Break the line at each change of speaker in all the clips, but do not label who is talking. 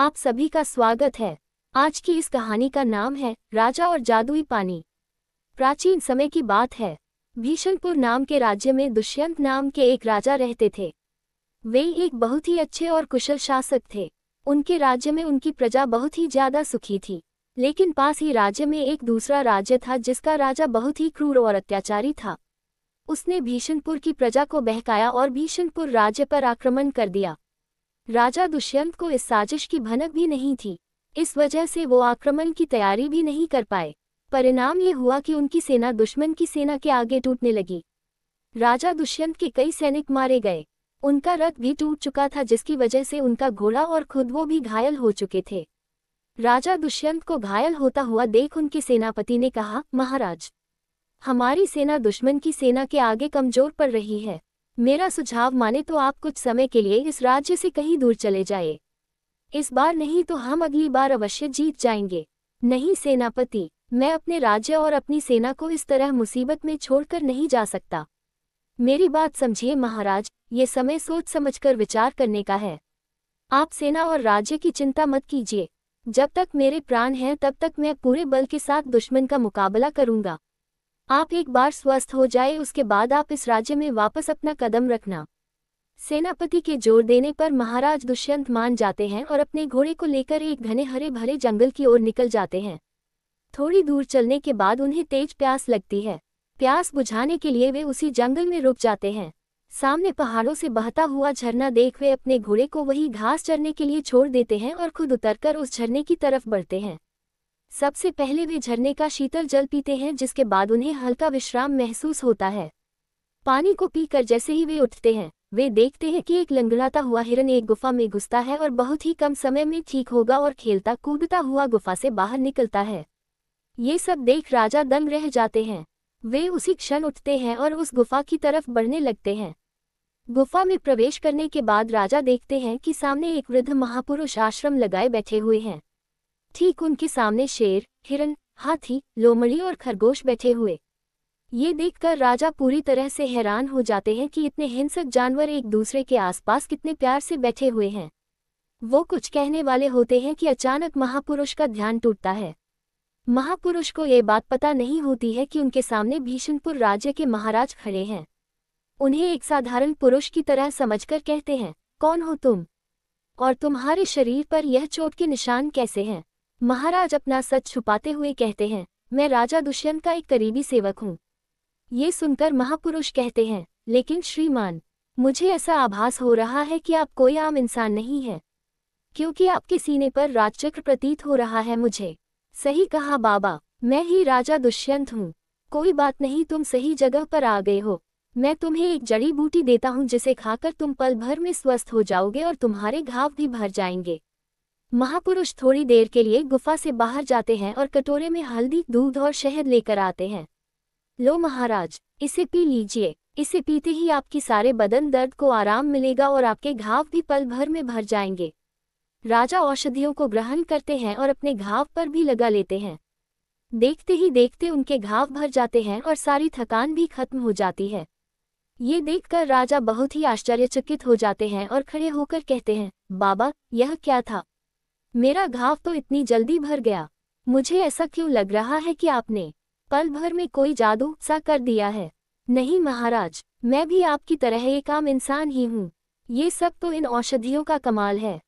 आप सभी का स्वागत है आज की इस कहानी का नाम है राजा और जादुई पानी प्राचीन समय की बात है भीषणपुर नाम के राज्य में दुष्यंत नाम के एक राजा रहते थे वे एक बहुत ही अच्छे और कुशल शासक थे उनके राज्य में उनकी प्रजा बहुत ही ज्यादा सुखी थी लेकिन पास ही राज्य में एक दूसरा राज्य था जिसका राजा बहुत ही क्रूर और अत्याचारी था उसने भीषणपुर की प्रजा को बहकाया और भीषणपुर राज्य पर आक्रमण कर दिया राजा दुष्यंत को इस साजिश की भनक भी नहीं थी इस वजह से वो आक्रमण की तैयारी भी नहीं कर पाए परिणाम ये हुआ कि उनकी सेना दुश्मन की सेना के आगे टूटने लगी राजा दुष्यंत के कई सैनिक मारे गए उनका रथ भी टूट चुका था जिसकी वजह से उनका घोड़ा और खुद वो भी घायल हो चुके थे राजा दुष्यंत को घायल होता हुआ देख उनके सेनापति ने कहा महाराज हमारी सेना दुश्मन की सेना के आगे कमजोर पड़ रही है मेरा सुझाव माने तो आप कुछ समय के लिए इस राज्य से कहीं दूर चले जाए इस बार नहीं तो हम अगली बार अवश्य जीत जाएंगे नहीं सेनापति मैं अपने राज्य और अपनी सेना को इस तरह मुसीबत में छोड़कर नहीं जा सकता मेरी बात समझिए महाराज ये समय सोच समझकर विचार करने का है आप सेना और राज्य की चिंता मत कीजिए जब तक मेरे प्राण हैं तब तक मैं पूरे बल के साथ दुश्मन का मुकाबला करूंगा आप एक बार स्वस्थ हो जाए उसके बाद आप इस राज्य में वापस अपना कदम रखना सेनापति के जोर देने पर महाराज दुष्यंत मान जाते हैं और अपने घोड़े को लेकर एक घने हरे भरे जंगल की ओर निकल जाते हैं थोड़ी दूर चलने के बाद उन्हें तेज प्यास लगती है प्यास बुझाने के लिए वे उसी जंगल में रुक जाते हैं सामने पहाड़ों से बहता हुआ झरना देख वे अपने घोड़े को वही घास चरने के लिए छोड़ देते हैं और खुद उतरकर उस झरने की तरफ बढ़ते हैं सबसे पहले वे झरने का शीतल जल पीते हैं जिसके बाद उन्हें हल्का विश्राम महसूस होता है पानी को पीकर जैसे ही वे उठते हैं वे देखते हैं कि एक लंगड़ाता हुआ हिरन एक गुफा में घुसता है और बहुत ही कम समय में ठीक होगा और खेलता कूदता हुआ गुफा से बाहर निकलता है ये सब देख राजा दंग रह जाते हैं वे उसी क्षण उठते हैं और उस गुफा की तरफ बढ़ने लगते हैं गुफा में प्रवेश करने के बाद राजा देखते हैं कि सामने एक वृद्ध महापुरुष आश्रम लगाए बैठे हुए हैं ठीक उनके सामने शेर हिरन हाथी लोमड़ी और खरगोश बैठे हुए ये देखकर राजा पूरी तरह से हैरान हो जाते हैं कि इतने हिंसक जानवर एक दूसरे के आसपास कितने प्यार से बैठे हुए हैं वो कुछ कहने वाले होते हैं कि अचानक महापुरुष का ध्यान टूटता है महापुरुष को ये बात पता नहीं होती है कि उनके सामने भीषणपुर राज्य के महाराज खड़े हैं उन्हें एक साधारण पुरुष की तरह समझकर कहते हैं कौन हो तुम और तुम्हारे शरीर पर यह चोट के निशान कैसे हैं महाराज अपना सच छुपाते हुए कहते हैं मैं राजा दुष्यंत का एक करीबी सेवक हूँ ये सुनकर महापुरुष कहते हैं लेकिन श्रीमान मुझे ऐसा आभास हो रहा है कि आप कोई आम इंसान नहीं है क्योंकि आपके सीने पर राजचक्र प्रतीत हो रहा है मुझे सही कहा बाबा मैं ही राजा दुष्यंत हूँ कोई बात नहीं तुम सही जगह पर आ गए हो मैं तुम्हें एक जड़ी बूटी देता हूँ जिसे खाकर तुम पल भर में स्वस्थ हो जाओगे और तुम्हारे घाव भी भर जाएंगे महापुरुष थोड़ी देर के लिए गुफा से बाहर जाते हैं और कटोरे में हल्दी दूध और शहद लेकर आते हैं लो महाराज इसे पी लीजिए इसे पीते ही आपकी सारे बदन दर्द को आराम मिलेगा और आपके घाव भी पल भर में भर जाएंगे राजा औषधियों को ग्रहण करते हैं और अपने घाव पर भी लगा लेते हैं देखते ही देखते उनके घाव भर जाते हैं और सारी थकान भी खत्म हो जाती है ये देखकर राजा बहुत ही आश्चर्यचकित हो जाते हैं और खड़े होकर कहते हैं बाबा यह क्या था मेरा घाव तो इतनी जल्दी भर गया मुझे ऐसा क्यों लग रहा है कि आपने पल भर में कोई जादू सा कर दिया है नहीं महाराज मैं भी आपकी तरह एक आम इंसान ही हूँ ये सब तो इन औषधियों का कमाल है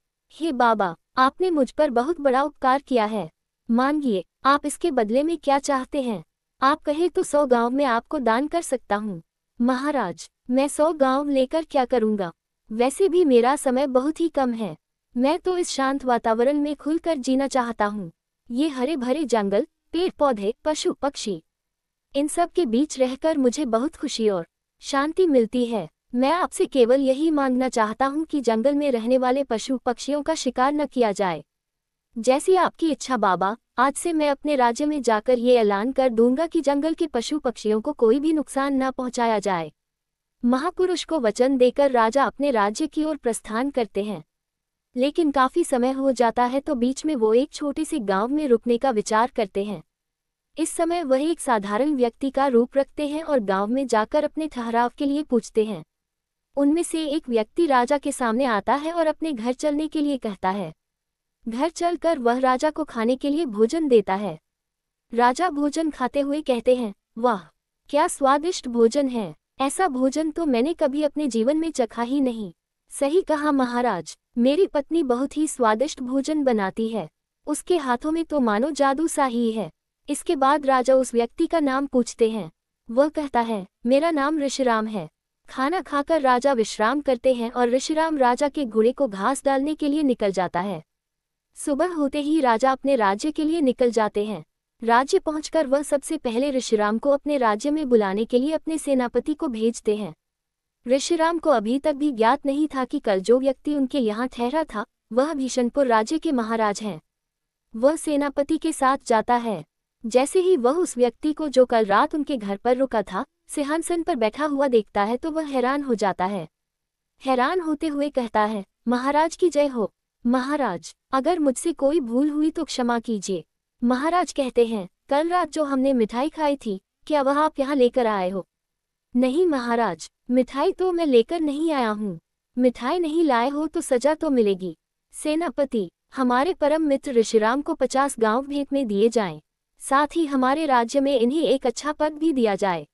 हे बाबा आपने मुझ पर बहुत बड़ा उपकार किया है मानिए आप इसके बदले में क्या चाहते हैं आप कहे तो सौ गांव में आपको दान कर सकता हूँ महाराज मैं सौ गांव लेकर क्या करूँगा वैसे भी मेरा समय बहुत ही कम है मैं तो इस शांत वातावरण में खुलकर जीना चाहता हूँ ये हरे भरे जंगल पेड़ पौधे पशु पक्षी इन सब के बीच रहकर मुझे बहुत खुशी और शांति मिलती है मैं आपसे केवल यही मांगना चाहता हूँ कि जंगल में रहने वाले पशु पक्षियों का शिकार न किया जाए जैसी आपकी इच्छा बाबा आज से मैं अपने राज्य में जाकर ये ऐलान कर दूंगा कि जंगल के पशु पक्षियों को कोई भी नुकसान न पहुंचाया जाए महापुरुष को वचन देकर राजा अपने राज्य की ओर प्रस्थान करते हैं लेकिन काफी समय हो जाता है तो बीच में वो एक छोटे से गांव में रुकने का विचार करते हैं इस समय वह एक साधारण व्यक्ति का रूप रखते हैं और गांव में जाकर अपने ठहराव के लिए पूछते हैं उनमें से एक व्यक्ति राजा के सामने आता है और अपने घर चलने के लिए कहता है घर चलकर वह राजा को खाने के लिए भोजन देता है राजा भोजन खाते हुए कहते हैं वाह क्या स्वादिष्ट भोजन है ऐसा भोजन तो मैंने कभी अपने जीवन में चखा ही नहीं सही कहा महाराज मेरी पत्नी बहुत ही स्वादिष्ट भोजन बनाती है उसके हाथों में तो मानो जादू सा ही है इसके बाद राजा उस व्यक्ति का नाम पूछते हैं वह कहता है मेरा नाम ऋषिराम है खाना खाकर राजा विश्राम करते हैं और ऋषिराम राजा के घोड़े को घास डालने के लिए निकल जाता है सुबह होते ही राजा अपने राज्य के लिए निकल जाते हैं राज्य पहुंचकर वह सबसे पहले ऋषिराम को अपने राज्य में बुलाने के लिए अपने सेनापति को भेजते हैं ऋषिराम को अभी तक भी ज्ञात नहीं था कि कल जो व्यक्ति उनके यहाँ ठहरा था वह भीषणपुर राज्य के महाराज हैं वह सेनापति के साथ जाता है जैसे ही वह उस व्यक्ति को जो कल रात उनके घर पर रुका था सिंहासन पर बैठा हुआ देखता है तो वह हैरान हो जाता है हैरान होते हुए कहता है महाराज की जय हो महाराज अगर मुझसे कोई भूल हुई तो क्षमा कीजिए महाराज कहते हैं कल रात जो हमने मिठाई खाई थी क्या वह आप यहाँ लेकर आए हो नहीं महाराज मिठाई तो मैं लेकर नहीं आया हूँ मिठाई नहीं लाए हो तो सजा तो मिलेगी सेनापति हमारे परम मित्र ऋषिराम को पचास गांव भेंट में दिए जाएं। साथ ही हमारे राज्य में इन्हें एक अच्छा पद भी दिया जाए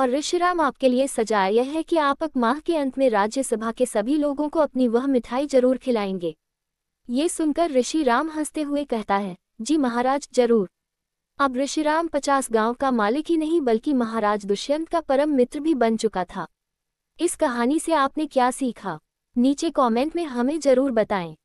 और ऋषिराम आपके लिए सजा यह है कि आप अक माह के अंत में राज्यसभा के सभी लोगों को अपनी वह मिठाई जरूर खिलाएंगे ये सुनकर ऋषि राम हंसते हुए कहता है जी महाराज जरूर अब ऋषिराम पचास गांव का मालिक ही नहीं बल्कि महाराज दुष्यंत का परम मित्र भी बन चुका था इस कहानी से आपने क्या सीखा नीचे कमेंट में हमें जरूर बताएं